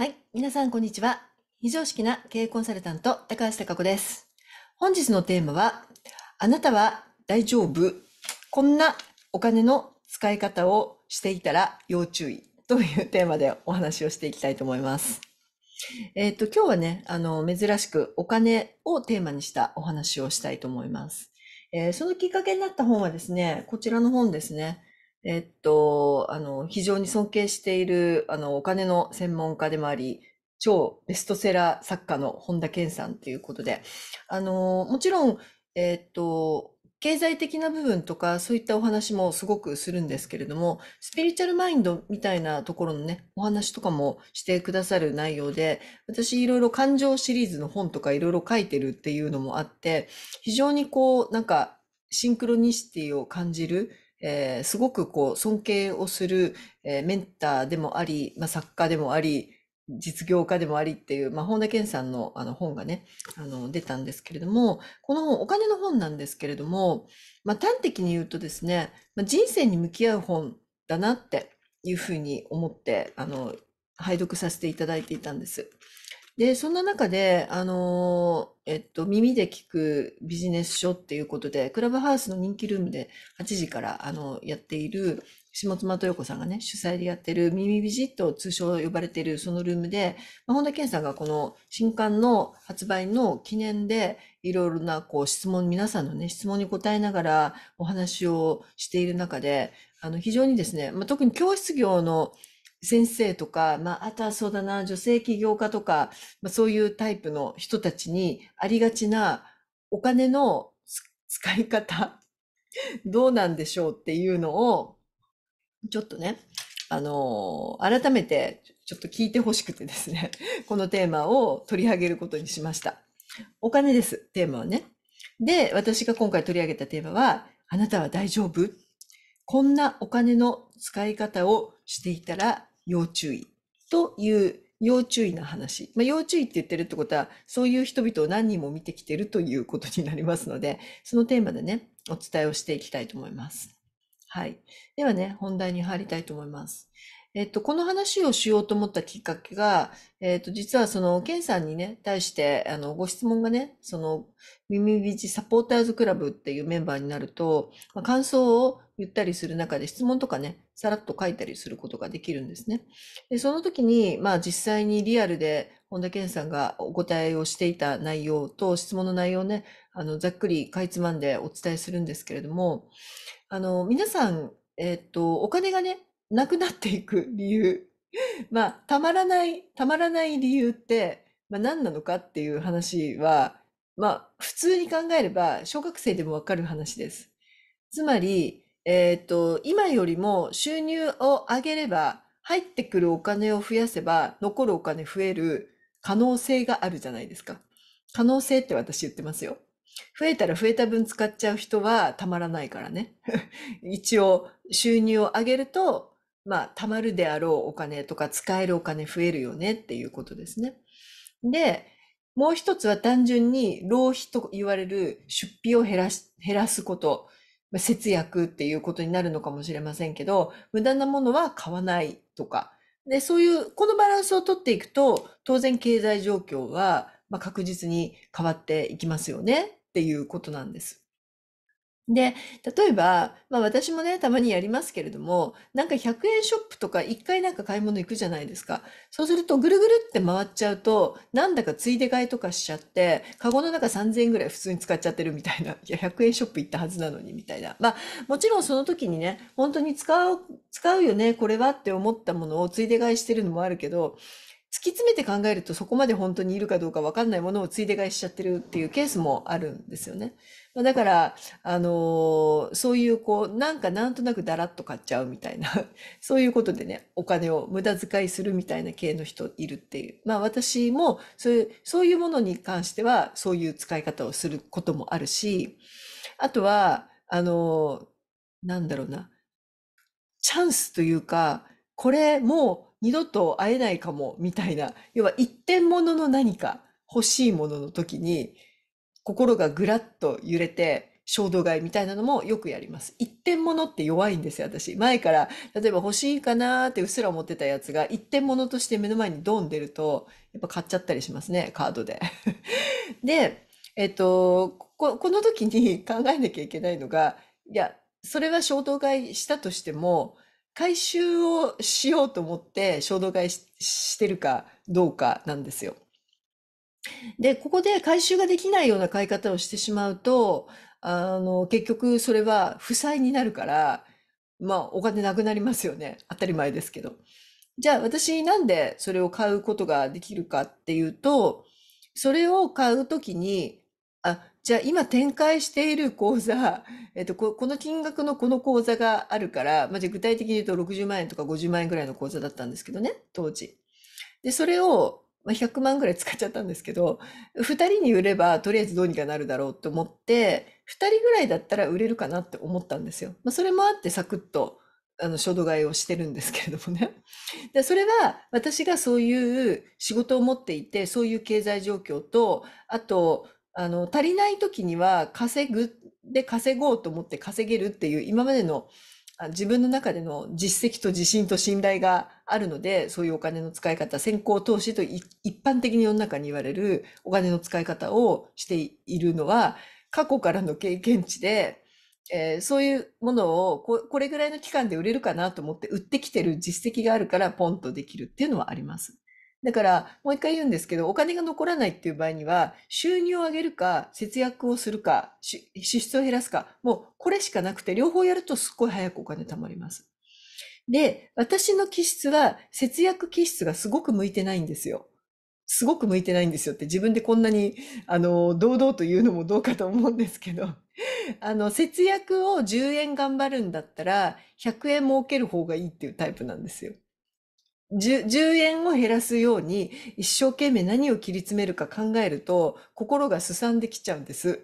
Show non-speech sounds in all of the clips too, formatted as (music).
はい。皆さん、こんにちは。非常識な経営コンサルタント、高橋貴子です。本日のテーマは、あなたは大丈夫。こんなお金の使い方をしていたら要注意というテーマでお話をしていきたいと思います。えっ、ー、と、今日はね、あの、珍しくお金をテーマにしたお話をしたいと思います。えー、そのきっかけになった本はですね、こちらの本ですね。えっと、あの、非常に尊敬している、あの、お金の専門家でもあり、超ベストセラー作家の本田健さんということで、あの、もちろん、えっと、経済的な部分とかそういったお話もすごくするんですけれども、スピリチュアルマインドみたいなところのね、お話とかもしてくださる内容で、私いろいろ感情シリーズの本とかいろいろ書いてるっていうのもあって、非常にこう、なんかシンクロニシティを感じるえー、すごくこう尊敬をする、えー、メンターでもあり、まあ、作家でもあり、実業家でもありっていう、まあ、本田健さんのあの本がね、あの出たんですけれども、この本、お金の本なんですけれども、まあ、端的に言うとですね、まあ、人生に向き合う本だなっていうふうに思って、あの、拝読させていただいていたんです。で、そんな中で、あのえっと、耳で聞くビジネス書っていうことで、クラブハウスの人気ルームで8時から、あの、やっている、下妻豊子さんがね、主催でやってる耳ビジット通称呼ばれているそのルームで、まあ、本田健さんがこの新刊の発売の記念で、いろいろなこう質問、皆さんのね、質問に答えながらお話をしている中で、あの、非常にですね、まあ、特に教室業の先生とか、まあ、あとはそうだな、女性起業家とか、まあ、そういうタイプの人たちにありがちなお金の使い方、(laughs) どうなんでしょうっていうのを、ちょっとね、あのー、改めてちょっと聞いてほしくてですね、(laughs) このテーマを取り上げることにしました。お金です、テーマはね。で、私が今回取り上げたテーマは、あなたは大丈夫こんなお金の使い方をしていたら要注意という要注意な話。まあ、要注意って言ってるってことは、そういう人々を何人も見てきてるということになりますので、そのテーマでね、お伝えをしていきたいと思います。はい。ではね、本題に入りたいと思います。えっと、この話をしようと思ったきっかけが、えっと、実はその、ケンさんにね、対して、あの、ご質問がね、その、耳ビチサポーターズクラブっていうメンバーになると、まあ、感想を言ったりする中で質問とかね、さらっと書いたりすることができるんですね。で、その時に、まあ実際にリアルで本田健さんがお答えをしていた内容と質問の内容をね、あの、ざっくりかいつまんでお伝えするんですけれども、あの、皆さん、えっと、お金がね、なくなっていく理由。(laughs) まあ、たまらない、たまらない理由って、まあ、何なのかっていう話は、まあ、普通に考えれば、小学生でもわかる話です。つまり、えっ、ー、と、今よりも収入を上げれば、入ってくるお金を増やせば、残るお金増える可能性があるじゃないですか。可能性って私言ってますよ。増えたら増えた分使っちゃう人はたまらないからね。(laughs) 一応収入を上げるとまあ、貯まるであろうお金とか使えるお金増えるよねっていうことですね。で、もう一つは単純に浪費と言われる出費を減らし、減らすこと、まあ、節約っていうことになるのかもしれませんけど、無駄なものは買わないとか、で、そういう、このバランスをとっていくと、当然経済状況は、まあ、確実に変わっていきますよねっていうことなんです。で、例えば、まあ私もね、たまにやりますけれども、なんか100円ショップとか1回なんか買い物行くじゃないですか。そうするとぐるぐるって回っちゃうと、なんだかついで買いとかしちゃって、カゴの中3000円ぐらい普通に使っちゃってるみたいな。(laughs) いや、100円ショップ行ったはずなのにみたいな。まあもちろんその時にね、本当に使う、使うよね、これはって思ったものをついで買いしてるのもあるけど、突き詰めて考えるとそこまで本当にいるかどうかわかんないものをついで買いしちゃってるっていうケースもあるんですよね。まあ、だから、あのー、そういうこう、なんかなんとなくだらっと買っちゃうみたいな、(laughs) そういうことでね、お金を無駄遣いするみたいな系の人いるっていう。まあ私もそういう、そういうものに関してはそういう使い方をすることもあるし、あとは、あのー、なんだろうな、チャンスというか、これもう二度と会えないかも、みたいな、要は一点物の何か欲しいものの時に、心がぐらっと揺れて、衝動買いみたいなのもよくやります。一点物って弱いんですよ、私。前から、例えば欲しいかなーってうっすら思ってたやつが、一点物として目の前にドン出ると、やっぱ買っちゃったりしますね、カードで。(laughs) で、えっと、こ、この時に考えなきゃいけないのが、いや、それは衝動買いしたとしても、回収をしようと思って衝動買いしてるかどうかなんですよ。で、ここで回収ができないような買い方をしてしまうと、あの、結局それは負債になるから、まあお金なくなりますよね。当たり前ですけど。じゃあ私なんでそれを買うことができるかっていうと、それを買うときに、あ、じゃあ今展開している口座、(laughs) えっと、この金額のこの口座があるから、まあ、じゃ具体的に言うと60万円とか50万円ぐらいの口座だったんですけどね、当時。で、それを、まあ、100万ぐらい使っちゃったんですけど、2人に売ればとりあえずどうにかなるだろうと思って、2人ぐらいだったら売れるかなって思ったんですよ。まあ、それもあってサクッとあの衝動買いをしてるんですけれどもね。(laughs) でそれは私がそういう仕事を持っていてそういう経済状況とあとあの、足りない時には稼ぐ、で稼ごうと思って稼げるっていう今までの自分の中での実績と自信と信頼があるので、そういうお金の使い方、先行投資と一般的に世の中に言われるお金の使い方をしているのは、過去からの経験値で、えー、そういうものをこれぐらいの期間で売れるかなと思って売ってきてる実績があるからポンとできるっていうのはあります。だから、もう一回言うんですけど、お金が残らないっていう場合には、収入を上げるか、節約をするか、支出を減らすか、もうこれしかなくて、両方やるとすっごい早くお金貯まります。で、私の気質は、節約気質がすごく向いてないんですよ。すごく向いてないんですよって自分でこんなに、あの、堂々と言うのもどうかと思うんですけど、あの、節約を10円頑張るんだったら、100円儲ける方がいいっていうタイプなんですよ。10, 10, 円を減らすように一生懸命何を切り詰めるか考えると心がすさんできちゃうんです。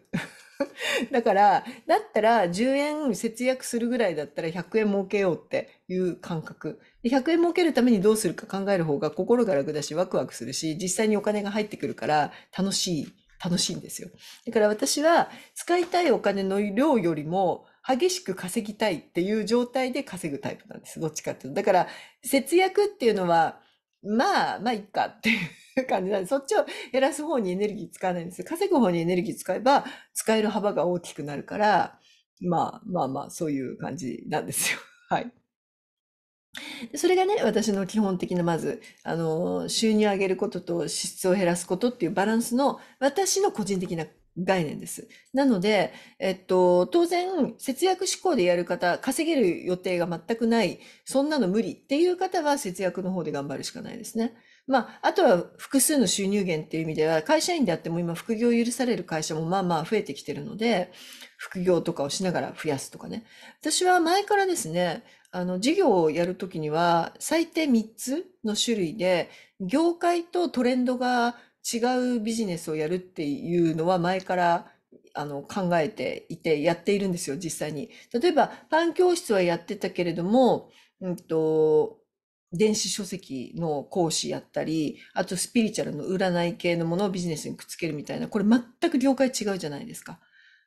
(laughs) だから、だったら10円節約するぐらいだったら100円儲けようっていう感覚。100円儲けるためにどうするか考える方が心が楽だしワクワクするし、実際にお金が入ってくるから楽しい、楽しいんですよ。だから私は使いたいお金の量よりも、激しく稼ぎたいっていう状態で稼ぐタイプなんです。どっちかっていうと。だから、節約っていうのは、まあ、まあ、いっかっていう感じなんで、そっちを減らす方にエネルギー使わないんです。稼ぐ方にエネルギー使えば、使える幅が大きくなるから、まあまあまあ、そういう感じなんですよ。(laughs) はい。それがね、私の基本的な、まず、あの、収入を上げることと支出を減らすことっていうバランスの、私の個人的な概念です。なので、えっと、当然、節約志向でやる方、稼げる予定が全くない、そんなの無理っていう方は節約の方で頑張るしかないですね。まあ、あとは複数の収入源っていう意味では、会社員であっても今副業を許される会社もまあまあ増えてきてるので、副業とかをしながら増やすとかね。私は前からですね、あの、事業をやるときには、最低3つの種類で、業界とトレンドが違うビジネスをやるっていうのは前からあの考えていてやっているんですよ実際に。例えばパン教室はやってたけれども、うんと、電子書籍の講師やったりあとスピリチュアルの占い系のものをビジネスにくっつけるみたいなこれ全く業界違うじゃないですか。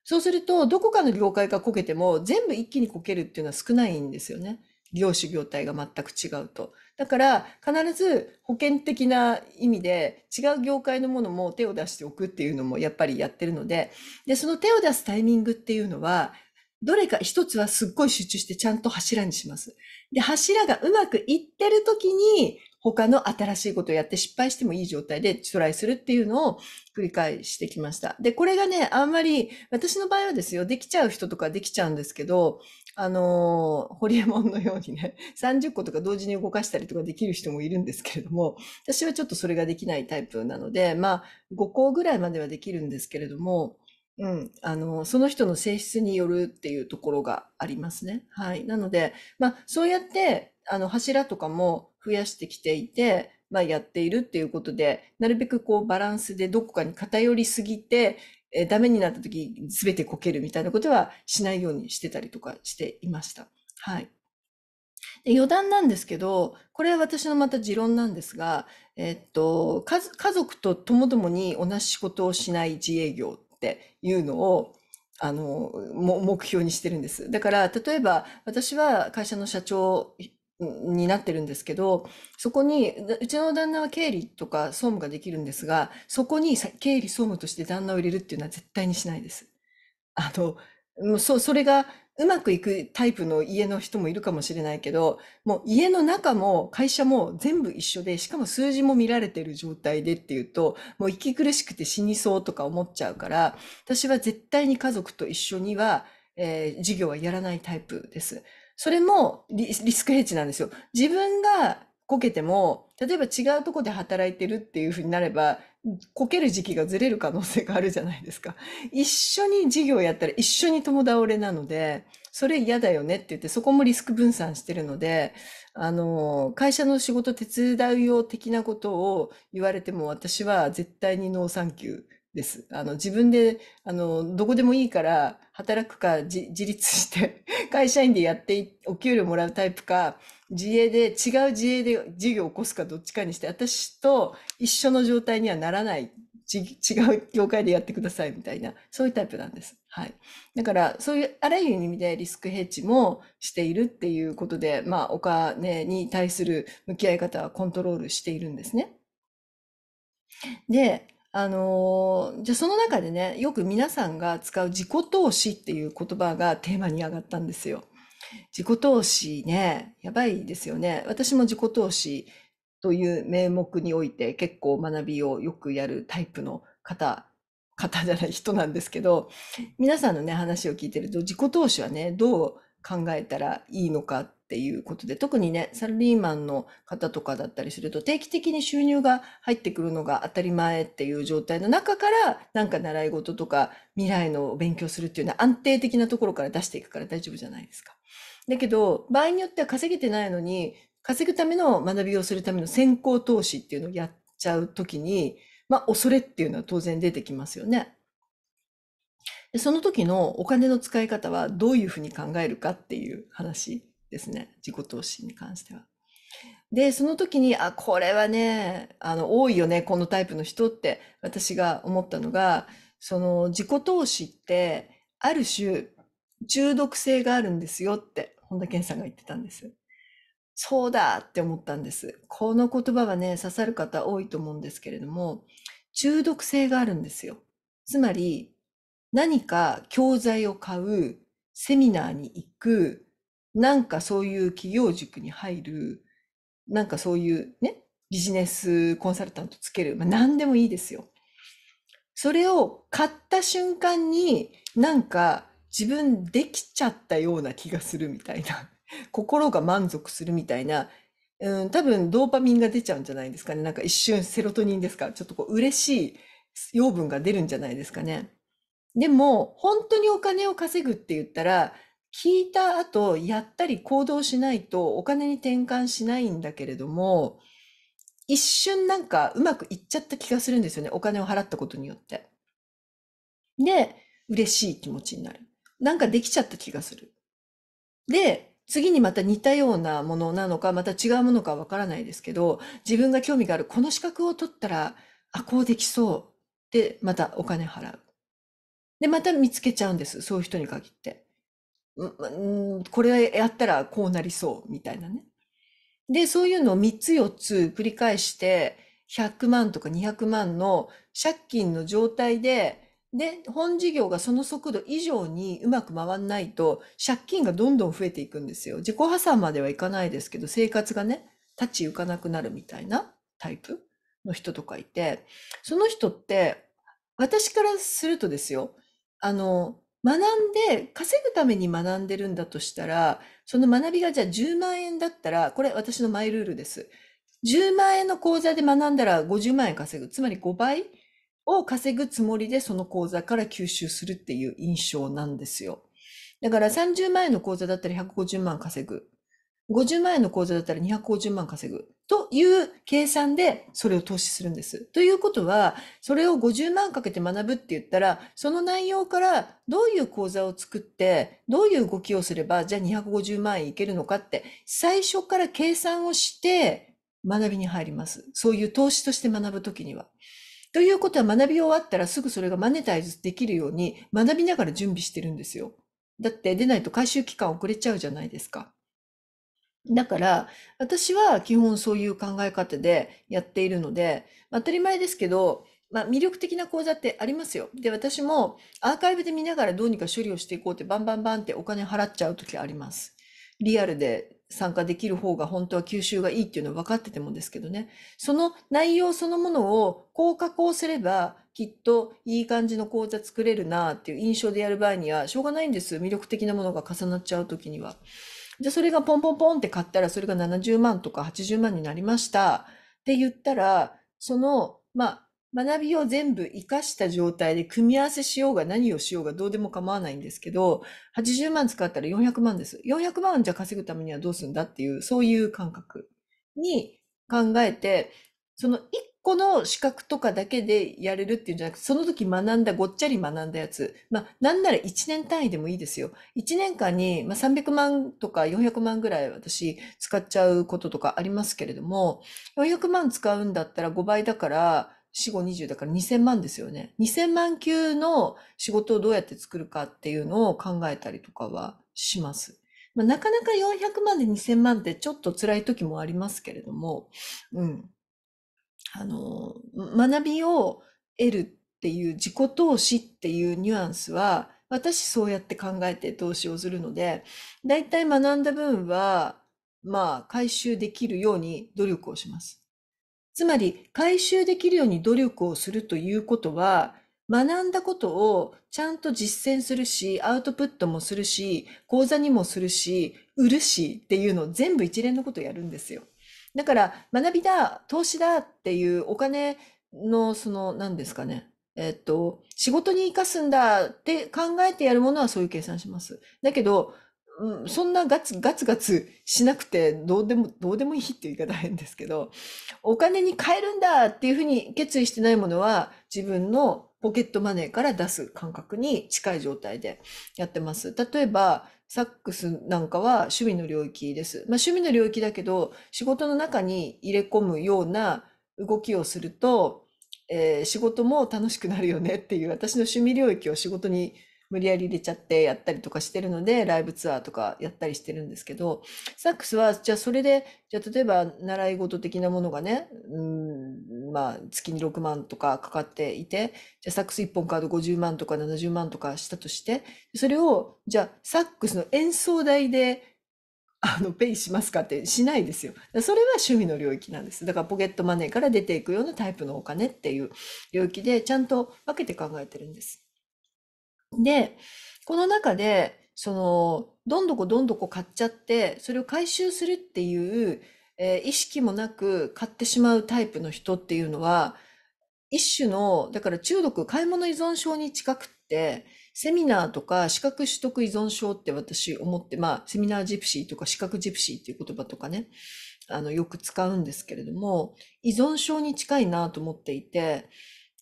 そうするとどこかの業界がこけても全部一気にこけるっていうのは少ないんですよね。業種業態が全く違うと。だから必ず保険的な意味で違う業界のものも手を出しておくっていうのもやっぱりやってるので、で、その手を出すタイミングっていうのは、どれか一つはすっごい集中してちゃんと柱にします。で、柱がうまくいってる時に、他の新しいことをやって失敗してもいい状態でトライするっていうのを繰り返してきました。で、これがね、あんまり、私の場合はですよ、できちゃう人とかできちゃうんですけど、あのー、ホリエモンのようにね、30 (laughs) 個とか同時に動かしたりとかできる人もいるんですけれども、私はちょっとそれができないタイプなので、まあ、5個ぐらいまではできるんですけれども、うん、あの、その人の性質によるっていうところがありますね。はい。なので、まあ、そうやって、あの、柱とかも増やしてきていて、まあ、やっているっていうことで、なるべくこうバランスでどこかに偏りすぎて、えダメになった時、全てこけるみたいなことはしないようにしてたりとかしていました。はい。で余談なんですけど、これは私のまた持論なんですが、えっと、家族と共々に同じ仕事をしない自営業っていうのを、あの、目標にしてるんです。だから、例えば、私は会社の社長になってるんですけど、そこに、うちの旦那は経理とか総務ができるんですが、そこに経理総務として旦那を入れるっていうのは絶対にしないです。あの、もうそそれがうまくいくタイプの家の人もいるかもしれないけど、もう家の中も会社も全部一緒で、しかも数字も見られてる状態でっていうと、もう息苦しくて死にそうとか思っちゃうから、私は絶対に家族と一緒には、えー、授業はやらないタイプです。それもリスクヘッジなんですよ。自分がこけても、例えば違うとこで働いてるっていうふうになれば、こける時期がずれる可能性があるじゃないですか。一緒に事業やったら一緒に共倒れなので、それ嫌だよねって言って、そこもリスク分散してるので、あの、会社の仕事手伝うよ的なことを言われても私は絶対にノーサンキューです。あの、自分で、あの、どこでもいいから、働くか自立して (laughs) 会社員でやってお給料もらうタイプか自営で違う自営で事業を起こすかどっちかにして私と一緒の状態にはならない違う業界でやってくださいみたいなそういうタイプなんです。はい、だからそういうあらゆる意味でリスクヘッジもしているっていうことで、まあ、お金に対する向き合い方はコントロールしているんですね。であのー、じゃあその中でね、よく皆さんが使う自己投資っていう言葉がテーマに上がったんですよ。自己投資ね、やばいですよね。私も自己投資という名目において結構学びをよくやるタイプの方、方じゃない人なんですけど、皆さんのね、話を聞いてると自己投資はね、どう考えたらいいのかっていうことで、特にね、サラリーマンの方とかだったりすると、定期的に収入が入ってくるのが当たり前っていう状態の中から、なんか習い事とか未来の勉強するっていうのは安定的なところから出していくから大丈夫じゃないですか。だけど、場合によっては稼げてないのに、稼ぐための学びをするための先行投資っていうのをやっちゃう時に、まあ、恐れっていうのは当然出てきますよね。でその時のお金の使い方はどういうふうに考えるかっていう話。ですね。自己投資に関しては。で、その時に、あ、これはね、あの、多いよね、このタイプの人って私が思ったのが、その自己投資って、ある種、中毒性があるんですよって、本田健さんが言ってたんです。そうだって思ったんです。この言葉はね、刺さる方多いと思うんですけれども、中毒性があるんですよ。つまり、何か教材を買う、セミナーに行く、なんかそういう企業塾に入る、なんかそういうね、ビジネスコンサルタントつける、まあ、何でもいいですよ。それを買った瞬間になんか自分できちゃったような気がするみたいな、(laughs) 心が満足するみたいな、うん、多分ドーパミンが出ちゃうんじゃないですかね。なんか一瞬セロトニンですか。ちょっとこう嬉しい養分が出るんじゃないですかね。でも、本当にお金を稼ぐって言ったら、聞いた後、やったり行動しないとお金に転換しないんだけれども、一瞬なんかうまくいっちゃった気がするんですよね。お金を払ったことによって。で、嬉しい気持ちになる。なんかできちゃった気がする。で、次にまた似たようなものなのか、また違うものかわからないですけど、自分が興味があるこの資格を取ったら、あ、こうできそう。で、またお金払う。で、また見つけちゃうんです。そういう人に限って。これやったらこうなりそうみたいなね。で、そういうのを3つ4つ繰り返して、100万とか200万の借金の状態で、で、本事業がその速度以上にうまく回んないと、借金がどんどん増えていくんですよ。自己破産まではいかないですけど、生活がね、立ち行かなくなるみたいなタイプの人とかいて、その人って、私からするとですよ、あの、学んで、稼ぐために学んでるんだとしたら、その学びがじゃあ10万円だったら、これ私のマイルールです。10万円の講座で学んだら50万円稼ぐ。つまり5倍を稼ぐつもりでその講座から吸収するっていう印象なんですよ。だから30万円の講座だったら150万稼ぐ。50万円の講座だったら250万稼ぐ。という計算でそれを投資するんです。ということは、それを50万かけて学ぶって言ったら、その内容からどういう講座を作って、どういう動きをすれば、じゃあ250万円いけるのかって、最初から計算をして学びに入ります。そういう投資として学ぶときには。ということは学び終わったらすぐそれがマネタイズできるように学びながら準備してるんですよ。だって出ないと回収期間遅れちゃうじゃないですか。だから、私は基本そういう考え方でやっているので、当たり前ですけど、まあ、魅力的な講座ってありますよ。で、私もアーカイブで見ながらどうにか処理をしていこうってバンバンバンってお金払っちゃう時あります。リアルで参加できる方が本当は吸収がいいっていうのは分かっててもですけどね。その内容そのものをこう加工すればきっといい感じの講座作れるなっていう印象でやる場合にはしょうがないんです。魅力的なものが重なっちゃう時には。じゃあそれがポンポンポンって買ったら、それが70万とか80万になりました。って言ったら、その、まあ、学びを全部活かした状態で組み合わせしようが何をしようがどうでも構わないんですけど、80万使ったら400万です。400万じゃ稼ぐためにはどうするんだっていう、そういう感覚に考えて、その個の資格とかだけでやれるっていうんじゃなくて、その時学んだ、ごっちゃり学んだやつ。まあ、なんなら1年単位でもいいですよ。1年間に、まあ、300万とか400万ぐらい私使っちゃうこととかありますけれども、400万使うんだったら5倍だから、4、5、20だから2000万ですよね。2000万級の仕事をどうやって作るかっていうのを考えたりとかはします。まあ、なかなか400万で2000万ってちょっと辛い時もありますけれども、うん。あの、学びを得るっていう自己投資っていうニュアンスは、私そうやって考えて投資をするので、だいたい学んだ分は、まあ、回収できるように努力をします。つまり、回収できるように努力をするということは、学んだことをちゃんと実践するし、アウトプットもするし、講座にもするし、売るしっていうのを全部一連のことをやるんですよ。だから学びだ、投資だっていうお金のその何ですかね。えっと、仕事に生かすんだって考えてやるものはそういう計算します。だけど、うん、そんなガツガツガツしなくてどうでも、どうでもいいっていう言い方変ですけど、お金に換えるんだっていうふうに決意してないものは自分のポケットマネーから出す感覚に近い状態でやってます。例えば、サックスなんかは趣味の領域です。まあ、趣味の領域だけど、仕事の中に入れ込むような動きをすると、えー、仕事も楽しくなるよねっていう、私の趣味領域を仕事に無理やり入れちゃってやったりとかしてるのでライブツアーとかやったりしてるんですけどサックスはじゃあそれでじゃあ例えば習い事的なものがねうんまあ月に6万とかかかっていてじゃあサックス1本カード50万とか70万とかしたとしてそれをじゃあサックスの演奏代であの、ペイしますかってしないですよ。それは趣味の領域なんです。だからポケットマネーから出ていくようなタイプのお金っていう領域でちゃんと分けて考えてるんです。で、この中で、その、どんどこどんどこ買っちゃって、それを回収するっていう、えー意識もなく買ってしまうタイプの人っていうのは、一種の、だから中毒、買い物依存症に近くって、セミナーとか資格取得依存症って私思って、まあ、セミナージプシーとか資格ジプシーっていう言葉とかね、あの、よく使うんですけれども、依存症に近いなと思っていて、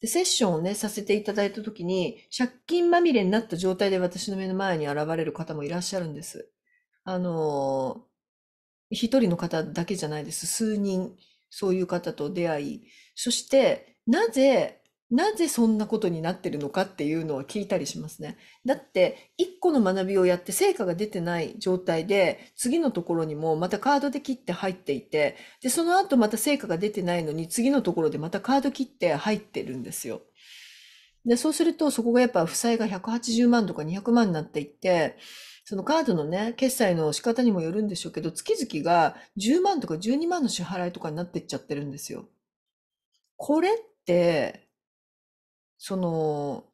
で、セッションをね、させていただいたときに、借金まみれになった状態で私の目の前に現れる方もいらっしゃるんです。あのー、一人の方だけじゃないです。数人、そういう方と出会い、そして、なぜなぜそんなことになってるのかっていうのは聞いたりしますね。だって、一個の学びをやって成果が出てない状態で、次のところにもまたカードで切って入っていて、で、その後また成果が出てないのに、次のところでまたカード切って入ってるんですよ。で、そうすると、そこがやっぱ負債が180万とか200万になっていって、そのカードのね、決済の仕方にもよるんでしょうけど、月々が10万とか12万の支払いとかになってっちゃってるんですよ。これって、その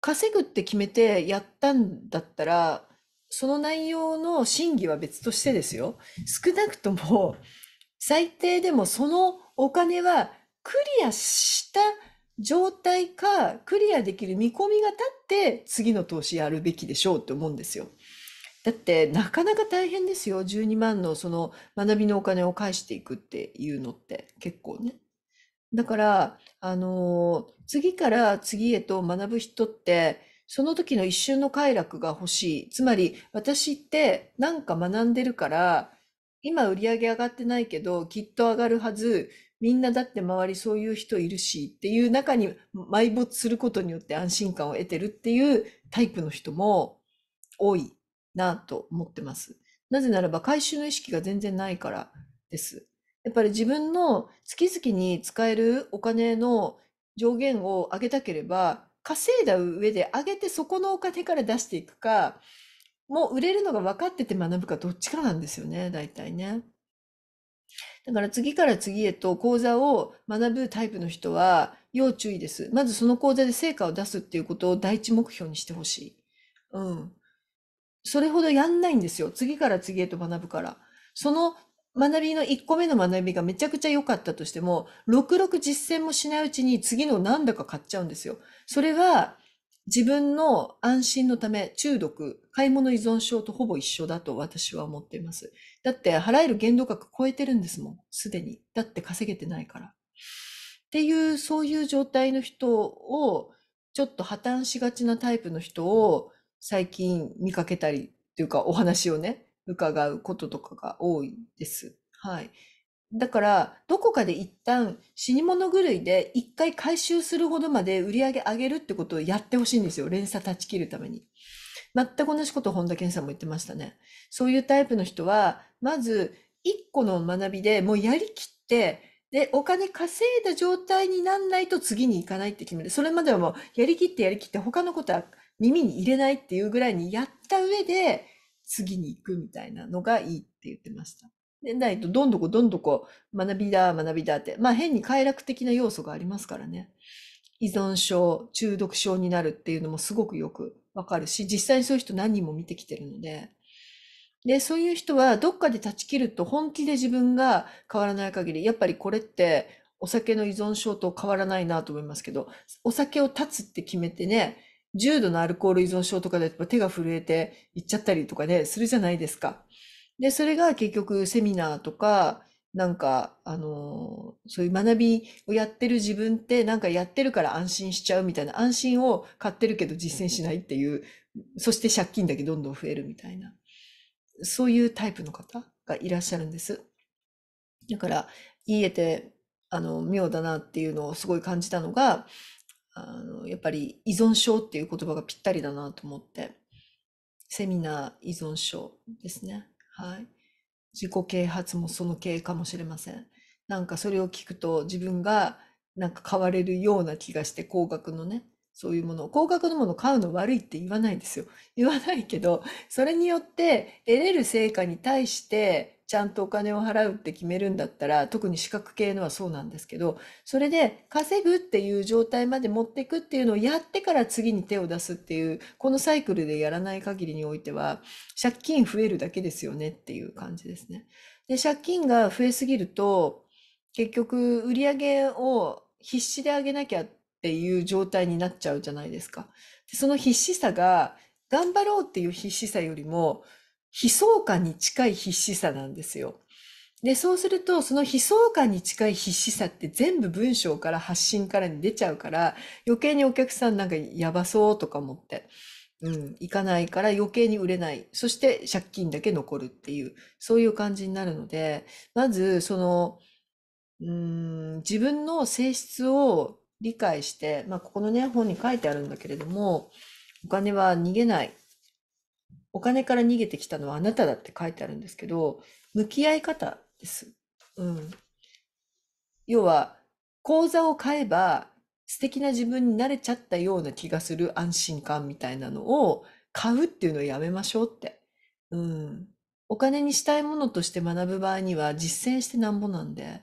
稼ぐって決めてやったんだったらその内容の審議は別としてですよ少なくとも最低でもそのお金はクリアした状態かクリアできる見込みが立って次の投資やるべきでしょうって思うんですよ。だってなかなか大変ですよ12万のその学びのお金を返していくっていうのって結構ね。だから、あのー次から次へと学ぶ人って、その時の一瞬の快楽が欲しい。つまり、私ってなんか学んでるから、今売り上げ上がってないけど、きっと上がるはず、みんなだって周りそういう人いるしっていう中に埋没することによって安心感を得てるっていうタイプの人も多いなと思ってます。なぜならば回収の意識が全然ないからです。やっぱり自分の月々に使えるお金の上限を上げたければ、稼いだ上で上げてそこのお金から出していくか、もう売れるのが分かってて学ぶかどっちかなんですよね、大体ね。だから次から次へと講座を学ぶタイプの人は要注意です。まずその講座で成果を出すっていうことを第一目標にしてほしい。うん。それほどやんないんですよ。次から次へと学ぶから。その学びの1個目の学びがめちゃくちゃ良かったとしても、66実践もしないうちに次の何だか買っちゃうんですよ。それは自分の安心のため中毒、買い物依存症とほぼ一緒だと私は思っています。だって払える限度額超えてるんですもん、すでに。だって稼げてないから。っていう、そういう状態の人を、ちょっと破綻しがちなタイプの人を最近見かけたりというかお話をね、伺うこととかが多いです。はい。だから、どこかで一旦死に物狂いで一回回収するほどまで売り上げ上げるってことをやってほしいんですよ。連鎖断ち切るために。全く同じことを本田健さんも言ってましたね。そういうタイプの人は、まず一個の学びでもうやりきって、で、お金稼いだ状態になんないと次に行かないって決める。それまではもうやりきってやりきって他のことは耳に入れないっていうぐらいにやった上で、次に行くみたいなのがいいって言ってました。でないとどんどこどんどこ学びだ学びだってまあ変に快楽的な要素がありますからね依存症中毒症になるっていうのもすごくよくわかるし実際にそういう人何人も見てきてるのででそういう人はどっかで断ち切ると本気で自分が変わらない限りやっぱりこれってお酒の依存症と変わらないなと思いますけどお酒を断つって決めてね重度のアルコール依存症とかで手が震えて行っちゃったりとかね、するじゃないですか。で、それが結局セミナーとか、なんか、あのそういう学びをやってる自分って、なんかやってるから安心しちゃうみたいな、安心を買ってるけど実践しないっていう、そして借金だけどんどん増えるみたいな、そういうタイプの方がいらっしゃるんです。だから、言えて、あの、妙だなっていうのをすごい感じたのが、あのやっぱり依存症っていう言葉がぴったりだなと思ってセミナー依存症ですねはい自己啓発もその系かもしれませんなんかそれを聞くと自分がなんか買われるような気がして高額のねそういうもの高額のもの買うの悪いって言わないですよ言わないけどそれによって得れる成果に対してちゃんとお金を払うって決めるんだったら特に資格系のはそうなんですけどそれで稼ぐっていう状態まで持っていくっていうのをやってから次に手を出すっていうこのサイクルでやらない限りにおいては借金増えるだけですよねっていう感じですね。で借金が増えすぎると結局売上を必死で上げなきゃっていう状態になっちゃうじゃないですか。その必死さが頑張ろうっていう必死さよりも悲壮感に近い必死さなんですよ。で、そうすると、その悲壮感に近い必死さって全部文章から発信からに出ちゃうから、余計にお客さんなんかやばそうとか思って、うん、行かないから余計に売れない。そして借金だけ残るっていう、そういう感じになるので、まず、その、うん、自分の性質を理解して、まあ、ここのね、本に書いてあるんだけれども、お金は逃げない。お金から逃げてきたのはあなただって書いてあるんですけど、向き合い方です。うん。要は、講座を買えば素敵な自分になれちゃったような気がする安心感みたいなのを買うっていうのをやめましょうって。うん。お金にしたいものとして学ぶ場合には実践してなんぼなんで、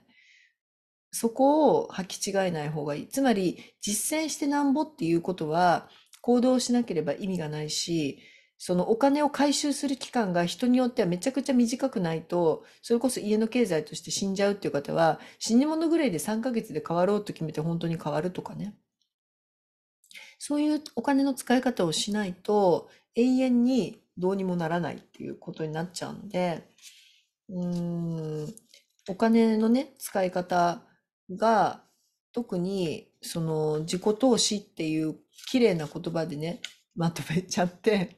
そこを履き違えない方がいい。つまり、実践してなんぼっていうことは行動しなければ意味がないし、そのお金を回収する期間が人によってはめちゃくちゃ短くないと、それこそ家の経済として死んじゃうっていう方は、死に物狂いで3ヶ月で変わろうと決めて本当に変わるとかね。そういうお金の使い方をしないと、永遠にどうにもならないっていうことになっちゃうんで、うん、お金のね、使い方が、特にその自己投資っていう綺麗な言葉でねまとめちゃって、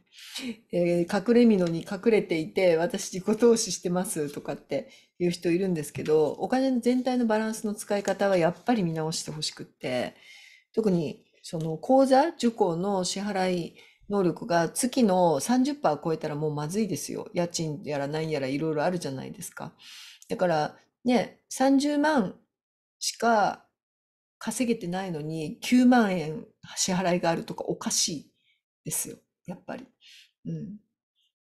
えー、隠れみのに隠れていて私自己投資してますとかっていう人いるんですけどお金の全体のバランスの使い方はやっぱり見直してほしくって特にその口座受講の支払い能力が月の30%超えたらもうまずいですよ家賃やら何やらいろいろあるじゃないですかだからね30万しか稼げてないのに9万円支払いがあるとかおかしいですよやっぱり。うん、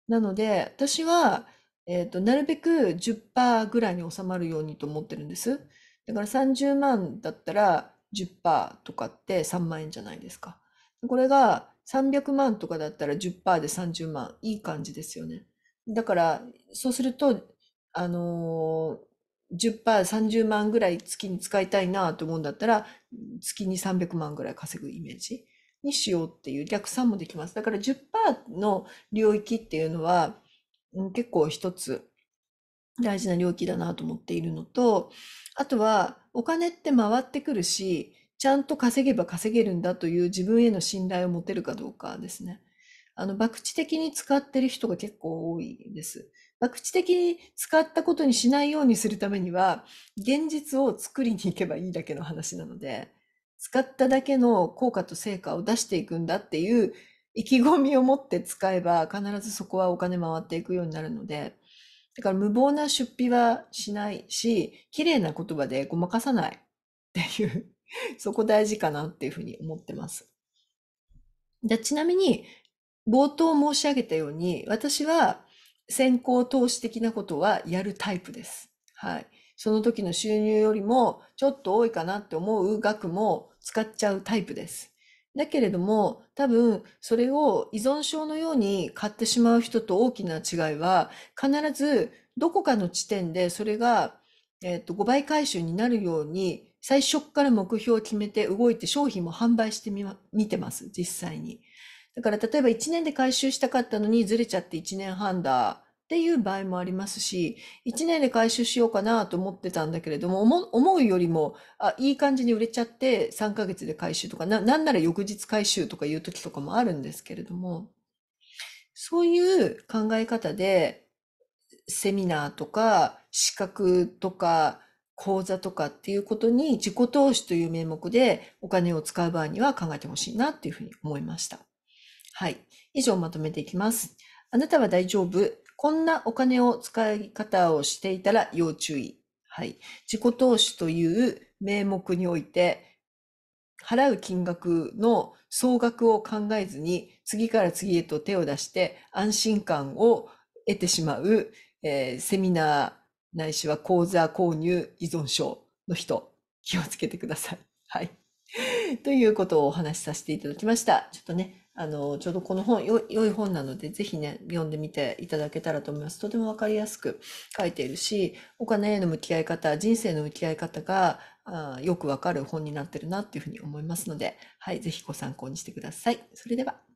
なので私は、えーと、なるべく10%ぐらいに収まるようにと思ってるんです。だから30万だったら10%とかって3万円じゃないですか。これが300万とかだったら10%で30万いい感じですよね。だからそうするとあのー、10%30 万ぐらい月に使いたいなと思うんだったら月に300万ぐらい稼ぐイメージ。にしようっていう逆算もできます。だから10%の領域っていうのは、うん、結構一つ大事な領域だなと思っているのと、あとはお金って回ってくるし、ちゃんと稼げば稼げるんだという自分への信頼を持てるかどうかですね。あの、博打的に使ってる人が結構多いです。博打的に使ったことにしないようにするためには、現実を作りに行けばいいだけの話なので、使っただけの効果と成果を出していくんだっていう意気込みを持って使えば必ずそこはお金回っていくようになるのでだから無謀な出費はしないし綺麗な言葉でごまかさないっていう (laughs) そこ大事かなっていうふうに思ってます。でちなみに冒頭申し上げたように私は先行投資的なことはやるタイプです。はい。その時の収入よりもちょっと多いかなって思う額も使っちゃうタイプです。だけれども、多分、それを依存症のように買ってしまう人と大きな違いは、必ずどこかの地点でそれが、えっ、と、5倍回収になるように、最初から目標を決めて動いて商品も販売してみ、ま、見てます、実際に。だから、例えば1年で回収したかったのにずれちゃって1年半だ。っていう場合もありますし、1年で回収しようかなと思ってたんだけれども、思うよりも、あ、いい感じに売れちゃって3ヶ月で回収とか、な、なんなら翌日回収とかいう時とかもあるんですけれども、そういう考え方で、セミナーとか、資格とか、講座とかっていうことに自己投資という名目でお金を使う場合には考えてほしいなっていうふうに思いました。はい。以上まとめていきます。あなたは大丈夫こんなお金を使い方をしていたら要注意。はい。自己投資という名目において、払う金額の総額を考えずに、次から次へと手を出して安心感を得てしまう、えー、セミナーないしは講座購入依存症の人、気をつけてください。はい。ということをお話しさせていただきました。ちょっとね、あの、ちょうどこの本、よ良い本なので、ぜひね、読んでみていただけたらと思います。とてもわかりやすく書いているし、お金への向き合い方、人生の向き合い方が、あよくわかる本になってるなっていうふうに思いますので、はい、ぜひご参考にしてください。それでは。